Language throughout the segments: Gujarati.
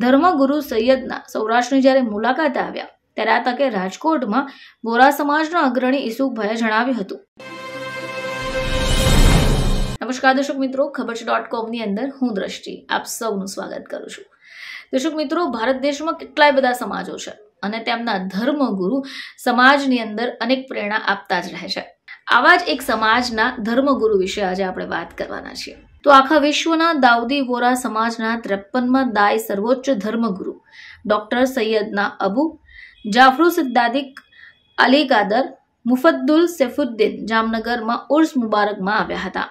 ધર્મગુરુ સૈયદના સૌરાષ્ટ્રની જ્યારે મુલાકાત આવ્યા ત્યારે આ તકે રાજકોટમાં બોરા સમાજના અગ્રણી ઈસુભાઈએ જણાવ્યું હતું નમસ્કાર દર્શક મિત્રો ખબર છે ડોટ કોમની અંદર હું દ્રષ્ટિ આપ સૌનું સ્વાગત કરું છું દર્શક મિત્રો ભારત દેશમાં કેટલાય બધા સમાજો છે અને તેમના ધર્મગુરુ સમાજની અંદર અનેક પ્રેરણા આપતા જ રહે છે આવા જ એક સમાજના ધર્મગુરુ વિશે આજે આપણે વાત કરવાના છીએ તો આખા વિશ્વના દાઉદી વોરા સમાજના ત્રેપનમાં દાય સર્વોચ્ચ ધર્મગુરુ ડૉક્ટર સૈયદના અબુ જાફરુ સિદ્દાદિક અલી કાદર મુફદ્દુલ સૈફુદ્દીન જામનગરમાં ઉર્સ મુબારકમાં આવ્યા હતા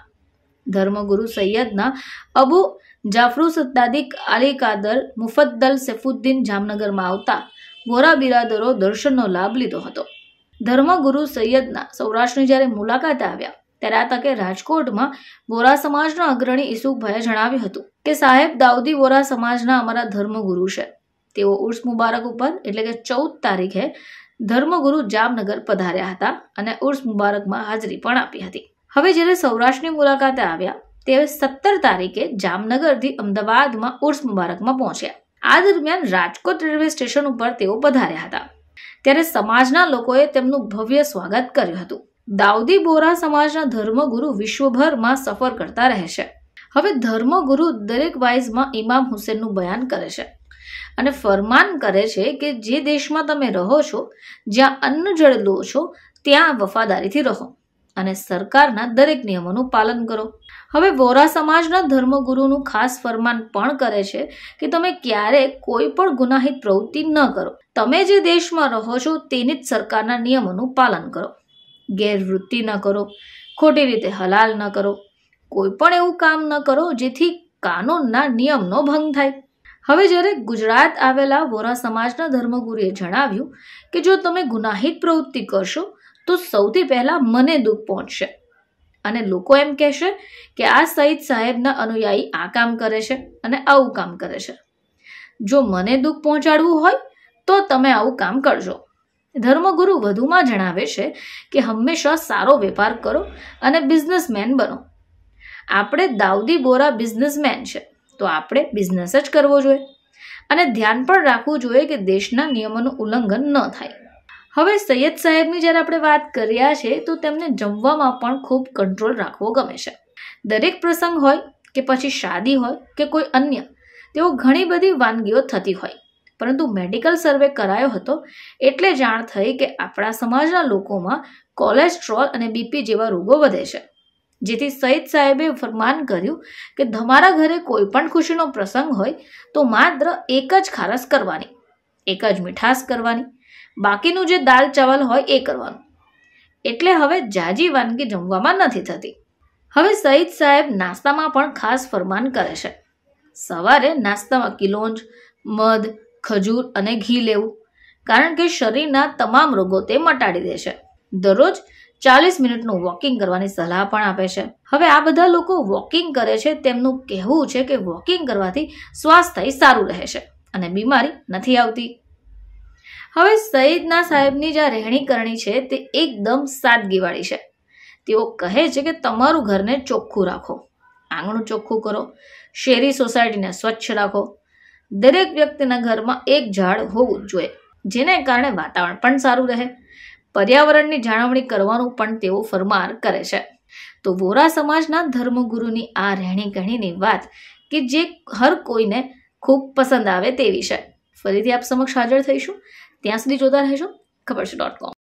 ધર્મગુરુ સૈયદના અબુ જાફરુ સદ્દાદિક અલી કાદર મુફદ્દલ સૈફુદ્દીન જામનગરમાં આવતા વોરા બિરાદરો દર્શનનો લાભ લીધો હતો ધર્મગુરુ સૈયદના સૌરાષ્ટ્રની જ્યારે મુલાકાત આવ્યા ત્યારે આ તકે રાજકોટમાં વોરા સમાજના અગ્રણી ઈસુકભાઈએ જણાવ્યું હતું કે સાહેબ દાઉદી વોરા સમાજના અમારા ધર્મગુરુ છે તેઓ ઉર્સ મુબારક ઉપર એટલે કે ચૌદ તારીખે ધર્મગુરુ જામનગર પધાર્યા હતા અને ઉર્સ મુબારકમાં હાજરી પણ આપી હતી હવે જ્યારે સૌરાષ્ટ્રની મુલાકાતે આવ્યા તે સત્તર તારીખે જામનગરથી અમદાવાદમાં ઉર્સ મુબારકમાં પહોંચ્યા આ દરમિયાન રાજકોટ રેલવે સ્ટેશન ઉપર તેઓ પધાર્યા હતા ત્યારે સમાજના લોકોએ તેમનું ભવ્ય સ્વાગત કર્યું હતું દાઉદી બોરા સમાજના ધર્મગુરુ વિશ્વભરમાં સફર કરતા રહે છે હવે ધર્મગુરુ દરેક વાઇઝમાં ઇમામ હુસેનનું બયાન કરે છે અને ફરમાન કરે છે કે જે દેશમાં તમે રહો છો જ્યાં અન્ન જળ લો છો ત્યાં વફાદારીથી રહો અને સરકારના દરેક નિયમોનું પાલન કરો હવે વોરા સમાજના ધર્મગુરુનું ખાસ ફરમાન પણ કરે છે કે તમે ક્યારેય કોઈ પણ ગુનાહિત પ્રવૃત્તિ ન કરો તમે જે દેશમાં રહો છો તેની જ સરકારના નિયમોનું પાલન કરો ગેરવૃત્તિ ન કરો ખોટી રીતે હલાલ ન કરો કોઈ પણ એવું કામ ન કરો જેથી કાનૂનના નિયમનો ભંગ થાય હવે જ્યારે ગુજરાત આવેલા વોરા સમાજના ધર્મગુરુએ જણાવ્યું કે જો તમે ગુનાહિત પ્રવૃત્તિ કરશો તો સૌથી પહેલાં મને દુઃખ પહોંચશે અને લોકો એમ કહેશે કે આ સહિત સાહેબના અનુયાયી આ કામ કરે છે અને આવું કામ કરે છે જો મને દુઃખ પહોંચાડવું હોય તો તમે આવું કામ કરજો ધર્મગુરુ વધુમાં જણાવે છે કે હંમેશા સારો વેપાર કરો અને બિઝનેસમેન બનો આપણે દાઉદી બોરા બિઝનેસમેન છે તો આપણે બિઝનેસ જ કરવો જોઈએ અને ધ્યાન પણ રાખવું જોઈએ કે દેશના નિયમોનું ઉલ્લંઘન ન થાય હવે સૈયદ સાહેબની જ્યારે આપણે વાત કર્યા છે તો તેમને જમવામાં પણ ખૂબ કંટ્રોલ રાખવો ગમે છે દરેક પ્રસંગ હોય કે પછી શાદી હોય કે કોઈ અન્ય તેઓ ઘણી બધી વાનગીઓ થતી હોય પરંતુ મેડિકલ સર્વે કરાયો હતો એટલે જાણ થઈ કે આપણા સમાજના લોકોમાં કોલેસ્ટ્રોલ અને બીપી જેવા રોગો વધે છે જેથી સઈદ સાહેબે ફરમાન કર્યું કે તમારા ઘરે કોઈ પણ ખુશીનો પ્રસંગ હોય તો માત્ર એક જ ખારસ કરવાની એક જ મીઠાસ કરવાની બાકીનું જે દાલ ચાવલ હોય એ કરવાનું એટલે હવે જાજી વાનગી જમવામાં નથી થતી હવે સઈદ સાહેબ નાસ્તામાં પણ ખાસ ફરમાન કરે છે સવારે નાસ્તામાં કિલોંજ મધ ખજૂર અને ઘી લેવું કારણ કે શરીરના તમામ રોગો તે મટાડી દે છે દરરોજ ચાલીસ મિનિટનું વોકિંગ કરવાની સલાહ પણ આપે છે હવે આ બધા લોકો વોકિંગ કરે છે તેમનું કહેવું છે કે વોકિંગ કરવાથી સ્વાસ્થ્ય સારું રહે છે અને બીમારી નથી આવતી હવે સઈદના સાહેબની જે રહેણી કરણી છે તે એકદમ સાદગીવાળી છે તેઓ કહે છે કે તમારું ઘરને ચોખ્ખું રાખો આંગણું ચોખ્ખું કરો શેરી સોસાયટીને સ્વચ્છ રાખો દરેક વ્યક્તિના ઘરમાં એક ઝાડ હોવું જોઈએ જેને કારણે વાતાવરણ પણ સારું રહે પર્યાવરણની જાળવણી કરવાનું પણ તેઓ ફરમાર કરે છે તો વોરા સમાજના ધર્મગુરુની આ રહેણી રહેણીકહેણીની વાત કે જે હર કોઈને ખૂબ પસંદ આવે તેવી છે ફરીથી આપ સમક્ષ હાજર થઈશું ત્યાં સુધી જોતા રહેશો ખબર છે ડોટ કોમ